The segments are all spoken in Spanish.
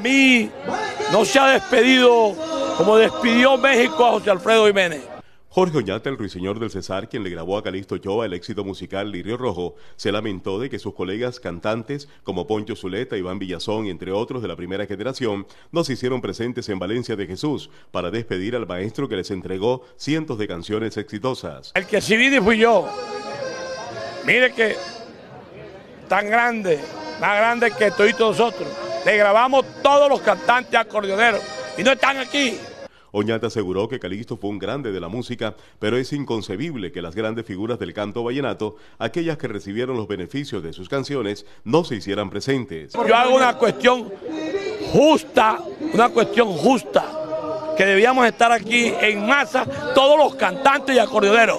mí no se ha despedido como despidió México a José Alfredo Jiménez. Jorge Oñate, el ruiseñor del César, quien le grabó a Calixto Choa el éxito musical Lirio Rojo, se lamentó de que sus colegas cantantes, como Poncho Zuleta, Iván Villazón, entre otros de la primera generación, no se hicieron presentes en Valencia de Jesús para despedir al maestro que les entregó cientos de canciones exitosas. El que sí vine fui yo. Mire que tan grande, más grande que todos nosotros le grabamos todos los cantantes acordeoneros y no están aquí. Oñata aseguró que Calixto fue un grande de la música, pero es inconcebible que las grandes figuras del canto vallenato, aquellas que recibieron los beneficios de sus canciones, no se hicieran presentes. Yo hago una cuestión justa, una cuestión justa, que debíamos estar aquí en masa todos los cantantes y acordeoneros.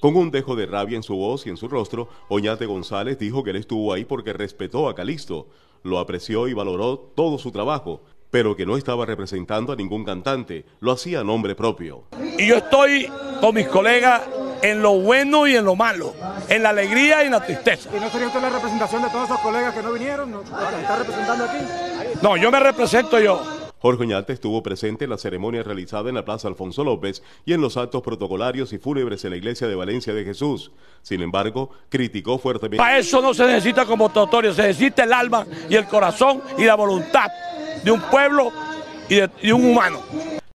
Con un dejo de rabia en su voz y en su rostro, Oñate González dijo que él estuvo ahí porque respetó a Calixto, lo apreció y valoró todo su trabajo, pero que no estaba representando a ningún cantante, lo hacía a nombre propio. Y yo estoy con mis colegas en lo bueno y en lo malo, en la alegría y en la tristeza. ¿Y no sería usted la representación de todos esos colegas que no vinieron? ¿No? ¿Está representando aquí? No, yo me represento yo. Jorge Oñate estuvo presente en la ceremonia realizada en la Plaza Alfonso López y en los actos protocolarios y fúnebres en la Iglesia de Valencia de Jesús. Sin embargo, criticó fuertemente. Para eso no se necesita totorio se necesita el alma y el corazón y la voluntad de un pueblo y de, un humano.